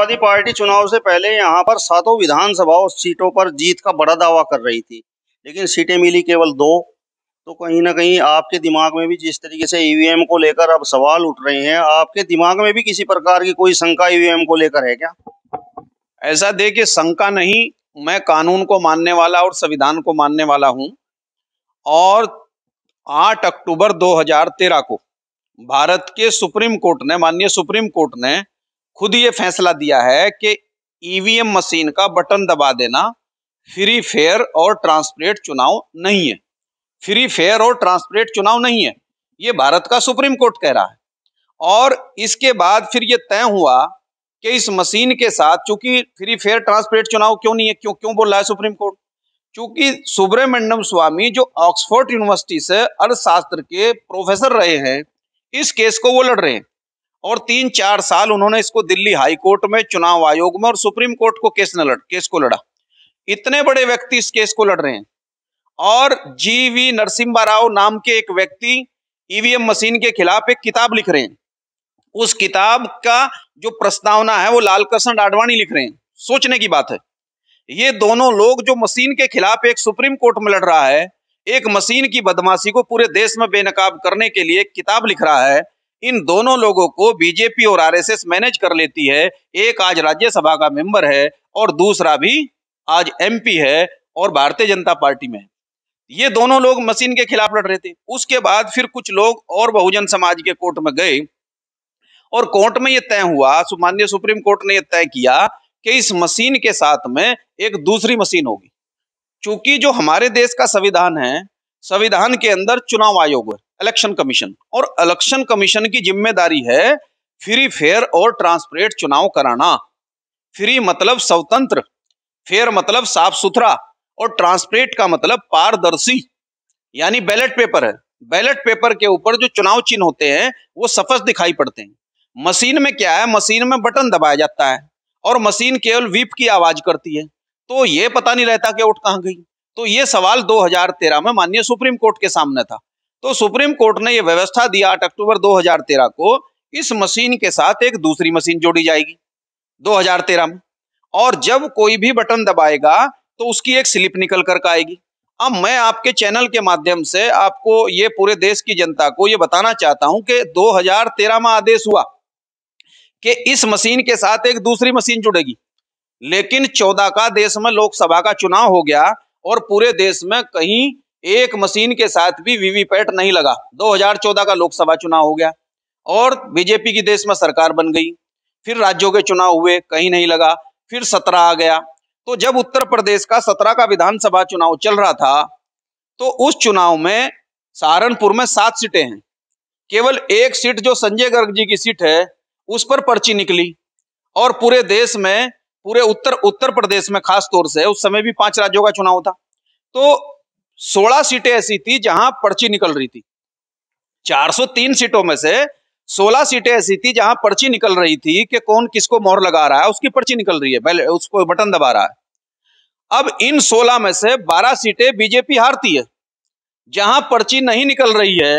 Samajwadi party चुनाव से पहले यहाँ पर सातों विधानसभा सीटों पर जीत का बड़ा दावा कर रही थी लेकिन सीटें मिली केवल दो तो कहीं ना कहीं आपके दिमाग में भी जिस तरीके से ईवीएम e को लेकर अब सवाल उठ रहे हैं आपके दिमाग में भी किसी प्रकार की कोई शंका ईवीएम e को लेकर है क्या ऐसा देखिए शंका नहीं मैं कानून को मानने वाला और संविधान को मानने वाला हूँ और 8 अक्टूबर 2013 को भारत के सुप्रीम कोर्ट ने माननीय सुप्रीम कोर्ट ने खुद ये फैसला दिया है कि ईवीएम e मशीन का बटन दबा देना फ्री फेयर और ट्रांसपेरेंट चुनाव नहीं है फ्री फेयर और ट्रांसपेरेंट चुनाव नहीं है ये भारत का सुप्रीम कोर्ट कह रहा है और इसके बाद फिर ये तय हुआ कि इस मशीन के साथ चूंकि फ्री फेयर ट्रांसपेरेंट चुनाव क्यों नहीं है क्यों क्यों बोल रहा है सुप्रीम कोर्ट चूंकि सुब्रमण्यम स्वामी जो ऑक्सफोर्ड यूनिवर्सिटी से अर्थशास्त्र के प्रोफेसर रहे हैं इस केस को वो लड़ रहे हैं और तीन चार साल उन्होंने इसको दिल्ली हाई कोर्ट में चुनाव आयोग में और सुप्रीम कोर्ट को केस न लड़ केस को लड़ा इतने बड़े व्यक्ति इस केस को लड़ रहे हैं और जी वी नरसिम्हा राव नाम के एक व्यक्ति ईवीएम मशीन के खिलाफ एक किताब लिख रहे हैं उस किताब का जो प्रस्तावना है वो लाल कृष्ण आडवाणी लिख रहे हैं सोचने की बात है ये दोनों लोग जो मशीन के खिलाफ एक सुप्रीम कोर्ट में लड़ रहा है एक मशीन की बदमाशी को पूरे देश में बेनकाब करने के लिए किताब लिख रहा है इन दोनों लोगों को बीजेपी और आरएसएस मैनेज कर लेती है एक आज राज्यसभा का मेंबर है और दूसरा भी आज एमपी है और भारतीय जनता पार्टी में ये दोनों लोग मशीन के खिलाफ लड़ रहे थे उसके बाद फिर कुछ लोग और बहुजन समाज के कोर्ट में गए और कोर्ट में यह तय हुआ माननीय सुप्रीम कोर्ट ने यह तय किया कि इस मशीन के साथ में एक दूसरी मशीन होगी क्योंकि जो हमारे देश का संविधान है संविधान के अंदर चुनाव आयोग इलेक्शन कमीशन और इलेक्शन कमीशन की जिम्मेदारी है फ्री फेयर और ट्रांसपेरेंट चुनाव कराना फ्री मतलब स्वतंत्र फेयर मतलब साफ सुथरा और ट्रांसपेरेंट का मतलब पारदर्शी यानी बैलेट पेपर है बैलेट पेपर के ऊपर जो चुनाव चिन्ह होते हैं वो सफेद दिखाई पड़ते हैं मशीन में क्या है मशीन में बटन दबाया जाता है और मशीन केवल वीप की आवाज करती है तो ये पता नहीं रहता कि वोट कहाँ गई तो ये सवाल 2013 में माननीय सुप्रीम कोर्ट के सामने था तो सुप्रीम कोर्ट ने यह व्यवस्था दिया 8 अक्टूबर 2013 को इस मशीन के साथ एक दूसरी मशीन जोड़ी जाएगी 2013 में और जब कोई भी बटन दबाएगा तो उसकी एक स्लिप निकल कर आएगी अब मैं आपके चैनल के माध्यम से आपको ये पूरे देश की जनता को ये बताना चाहता हूं कि 2013 में आदेश हुआ कि इस मशीन के साथ एक दूसरी मशीन जुड़ेगी लेकिन 14 का देश में लोकसभा का चुनाव हो गया और पूरे देश में कहीं एक मशीन के साथ भी वीवीपैट नहीं लगा 2014 का लोकसभा चुनाव हो गया और बीजेपी की देश में सरकार बन गई फिर राज्यों के चुनाव हुए कहीं नहीं लगा फिर सत्रह आ गया तो जब उत्तर प्रदेश का सत्रह का विधानसभा चुनाव चल रहा था तो उस चुनाव में सहारनपुर में सात सीटें हैं केवल एक सीट जो संजय गर्ग जी की सीट है उस पर पर्ची निकली और पूरे देश में पूरे उत्तर उत्तर प्रदेश में खास तौर से उस समय भी पांच राज्यों का चुनाव था तो 16 सीटें ऐसी थी जहां पर्ची निकल रही थी 403 सीटों में से 16 सीटें ऐसी थी जहां पर्ची निकल रही थी कि कौन किसको मोहर लगा रहा है उसकी पर्ची निकल रही है उसको बटन दबा रहा है अब इन 16 में से 12 सीटें बीजेपी हारती है जहां पर्ची नहीं निकल रही है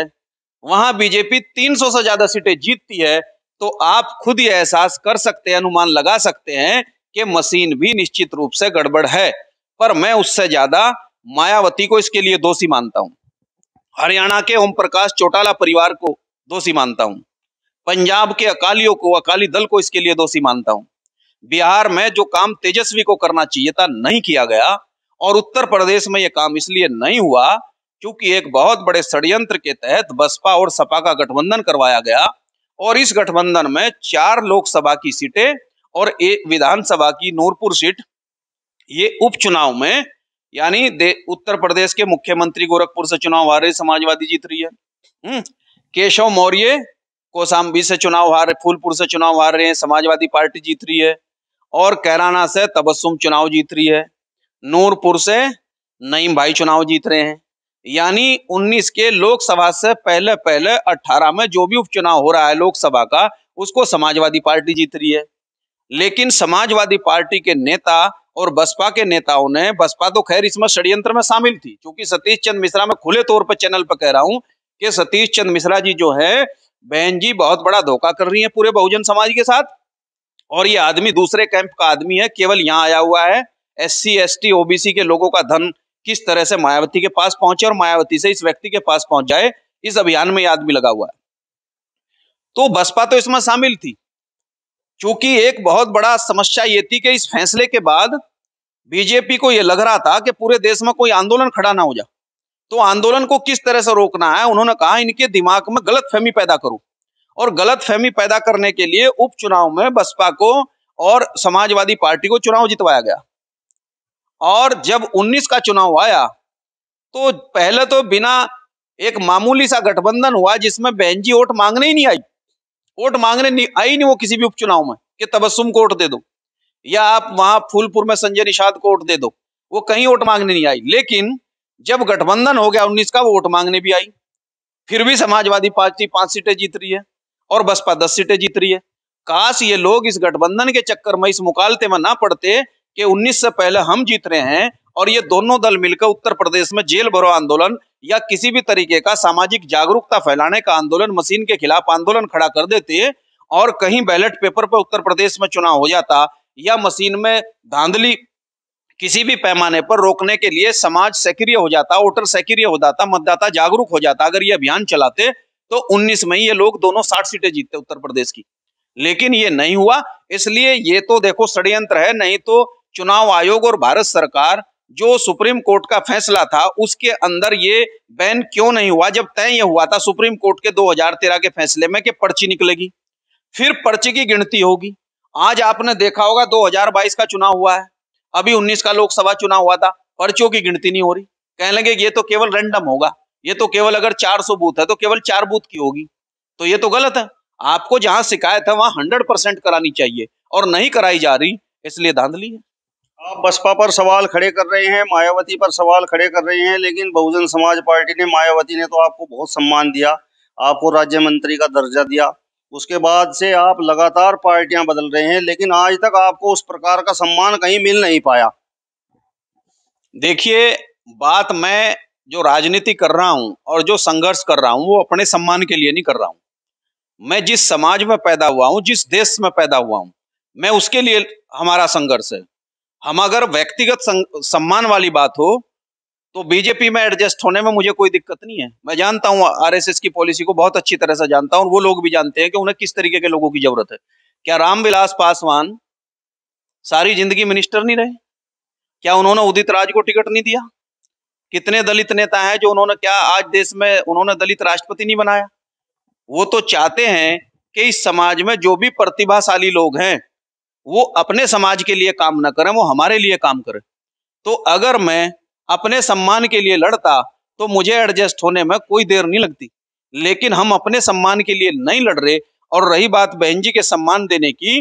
वहां बीजेपी 300 से ज्यादा सीटें जीतती है तो आप खुद ये एहसास कर सकते हैं अनुमान लगा सकते हैं कि मशीन भी निश्चित रूप से गड़बड़ है पर मैं उससे ज्यादा मायावती को इसके लिए दोषी मानता हूं हरियाणा के ओम प्रकाश चौटाला परिवार को दोषी मानता हूं पंजाब के अकालियों को अकाली दल को इसके लिए दोषी मानता हूं बिहार में जो काम तेजस्वी को करना चाहिए था नहीं किया गया और उत्तर प्रदेश में यह काम इसलिए नहीं हुआ क्योंकि एक बहुत बड़े षड्यंत्र के तहत बसपा और सपा का गठबंधन करवाया गया और इस गठबंधन में चार लोकसभा की सीटें और एक विधानसभा की नूरपुर सीट ये उपचुनाव में यानी उत्तर प्रदेश के मुख्यमंत्री गोरखपुर से चुनाव हारे समाजवादी जीत रही है हम्म, केशव मौर्य कोसाम्बी से चुनाव हार रहे फूलपुर से चुनाव हार रहे हैं समाजवादी पार्टी जीत रही है और कैराना से तबस्सुम चुनाव जीत रही है नूरपुर से नईम भाई चुनाव जीत रहे हैं यानी 19 के लोकसभा से पहले पहले 18 में जो भी उपचुनाव हो रहा है लोकसभा का उसको समाजवादी पार्टी जीत रही है लेकिन समाजवादी पार्टी के नेता और बसपा के नेताओं ने बसपा तो खैर इसमें षड्यंत्र में शामिल थी क्योंकि सतीश चंद मिश्रा में खुले तौर पर चैनल पर कह रहा हूं कि सतीश चंद मिश्रा जी जो है बहन जी बहुत बड़ा धोखा कर रही है पूरे बहुजन समाज के साथ और ये आदमी दूसरे कैंप का आदमी है केवल यहाँ आया हुआ है S C S T OBC के लोगों का धन किस तरह से मायावती के पास पहुंचे और मायावती से इस व्यक्ति के पास पहुंच जाए इस अभियान में यह आदमी लगा हुआ है तो बसपा तो इसमें शामिल थी चूंकि एक बहुत बड़ा समस्या ये थी कि इस फैसले के बाद बीजेपी को यह लग रहा था कि पूरे देश में कोई आंदोलन खड़ा ना हो जाए तो आंदोलन को किस तरह से रोकना है उन्होंने कहा इनके दिमाग में गलत फहमी पैदा करूं और गलत फहमी पैदा करने के लिए उपचुनाव में बसपा को और समाजवादी पार्टी को चुनाव जितवाया गया और जब 19 का चुनाव आया तो पहले तो बिना एक मामूली सा गठबंधन हुआ जिसमें बहन जी वोट मांगने ही नहीं आई वोट मांगने नहीं आई नहीं वो किसी भी उपचुनाव में कि तबस्सुम को वोट दे दो या आप वहां फूलपुर में संजय निषाद को वोट दे दो वो कहीं वोट मांगने नहीं आई लेकिन जब गठबंधन हो गया उन्नीस का वो वोट मांगने भी आई फिर भी समाजवादी पार्टी पांच सीटें जीत रही है और बसपा दस सीटें जीत रही है काश ये लोग इस गठबंधन के चक्कर में इस मुकालते में ना पड़ते कि 19 से पहले हम जीत रहे हैं और ये दोनों दल मिलकर उत्तर प्रदेश में जेल भरो आंदोलन या किसी भी तरीके का सामाजिक जागरूकता फैलाने का आंदोलन मशीन के खिलाफ आंदोलन खड़ा कर देते और कहीं बैलेट पेपर पर उत्तर प्रदेश में चुनाव हो जाता या मशीन में धांधली किसी भी पैमाने पर रोकने के लिए समाज सक्रिय हो जाता वोटर सक्रिय हो जाता मतदाता जागरूक हो जाता अगर ये अभियान चलाते तो 19 में ये लोग दोनों 60 सीटें जीतते उत्तर प्रदेश की लेकिन ये नहीं हुआ इसलिए ये तो देखो षड्यंत्र है नहीं तो चुनाव आयोग और भारत सरकार जो सुप्रीम कोर्ट का फैसला था उसके अंदर ये बैन क्यों नहीं हुआ जब तय यह हुआ था सुप्रीम कोर्ट के 2013 के फैसले में कि पर्ची निकलेगी फिर पर्ची की गिनती होगी आज आपने देखा होगा 2022 का चुनाव हुआ है अभी 19 का लोकसभा चुनाव हुआ था पर्चियों की गिनती नहीं हो रही कह लेंगे ये तो केवल रैंडम होगा ये तो केवल अगर 400 बूथ है तो केवल चार बूथ की होगी तो ये तो गलत है आपको जहां शिकायत है वहां हंड्रेड परसेंट करानी चाहिए और नहीं कराई जा रही इसलिए धांधली है आप बसपा पर सवाल खड़े कर रहे हैं मायावती पर सवाल खड़े कर रहे हैं लेकिन बहुजन समाज पार्टी ने मायावती ने तो आपको बहुत सम्मान दिया आपको राज्य मंत्री का दर्जा दिया उसके बाद से आप लगातार पार्टियां बदल रहे हैं लेकिन आज तक आपको उस प्रकार का सम्मान कहीं मिल नहीं पाया देखिए बात मैं जो राजनीति कर रहा हूं और जो संघर्ष कर रहा हूं वो अपने सम्मान के लिए नहीं कर रहा हूं मैं जिस समाज में पैदा हुआ हूं जिस देश में पैदा हुआ हूं मैं उसके लिए हमारा संघर्ष है हम अगर व्यक्तिगत सम्मान वाली बात हो तो बीजेपी में एडजस्ट होने में मुझे कोई दिक्कत नहीं है मैं जानता हूँ आरएसएस की पॉलिसी को बहुत अच्छी तरह से जानता हूँ वो लोग भी जानते हैं कि उन्हें किस तरीके के लोगों की जरूरत है क्या रामविलास पासवान सारी जिंदगी मिनिस्टर नहीं रहे क्या उन्होंने उदित राज को टिकट नहीं दिया कितने दलित नेता है जो उन्होंने क्या आज देश में उन्होंने दलित राष्ट्रपति नहीं बनाया वो तो चाहते हैं कि इस समाज में जो भी प्रतिभाशाली लोग हैं वो अपने समाज के लिए काम ना करें वो हमारे लिए काम करें तो अगर मैं अपने सम्मान के लिए लड़ता तो मुझे एडजस्ट होने में कोई देर नहीं लगती लेकिन हम अपने सम्मान के लिए नहीं लड़ रहे और रही बात बहन जी के सम्मान देने की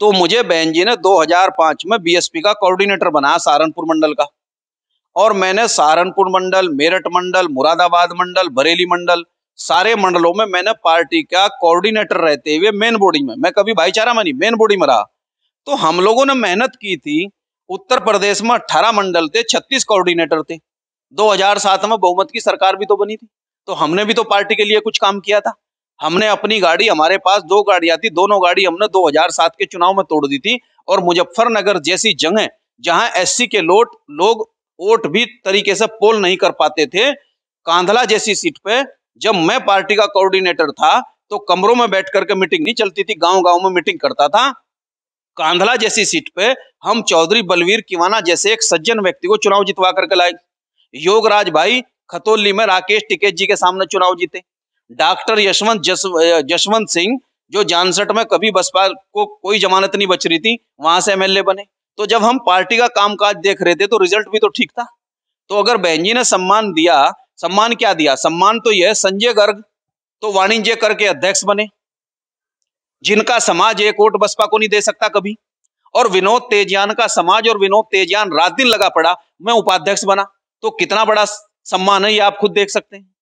तो मुझे बहन जी ने 2005 में बीएसपी का कोऑर्डिनेटर बनाया सहारनपुर मंडल का और मैंने सहारनपुर मंडल मेरठ मंडल मुरादाबाद मंडल बरेली मंडल सारे मंडलों में मैंने पार्टी का कोऑर्डिनेटर रहते हुए मेन बॉडी में मैं कभी भाईचारा में नहीं मेन बॉडी में रहा तो हम लोगों ने मेहनत की थी उत्तर प्रदेश में अठारह मंडल थे छत्तीस कोऑर्डिनेटर थे 2007 में बहुमत की सरकार भी तो बनी थी तो हमने भी तो पार्टी के लिए कुछ काम किया था हमने अपनी गाड़ी हमारे पास दो गाड़ियां थी दोनों गाड़ी हमने 2007 के चुनाव में तोड़ दी थी और मुजफ्फरनगर जैसी जगह जहां एससी के लोट लोग वोट भी तरीके से पोल नहीं कर पाते थे कांधला जैसी सीट पे जब मैं पार्टी का कोऑर्डिनेटर था तो कमरों में बैठ करके मीटिंग नहीं चलती थी गांव गांव में मीटिंग करता था कांधला जैसी सीट पे हम चौधरी बलवीर किवाना जैसे एक सज्जन व्यक्ति को चुनाव जितवा करके लाए योगराज भाई खतोली में राकेश टिकेत जी के सामने चुनाव जीते डॉक्टर यशवंत यशवंत सिंह जो जानसठ में कभी बसपा को कोई जमानत नहीं बच रही थी वहां से एमएलए बने तो जब हम पार्टी का कामकाज देख रहे थे तो रिजल्ट भी तो ठीक था तो अगर बहन जी ने सम्मान दिया सम्मान क्या दिया सम्मान तो यह संजय गर्ग तो वाणिज्य कर के अध्यक्ष बने जिनका समाज एक वोट बसपा को नहीं दे सकता कभी और विनोद तेजयान का समाज और विनोद तेजयान रात दिन लगा पड़ा मैं उपाध्यक्ष बना तो कितना बड़ा सम्मान है ये आप खुद देख सकते हैं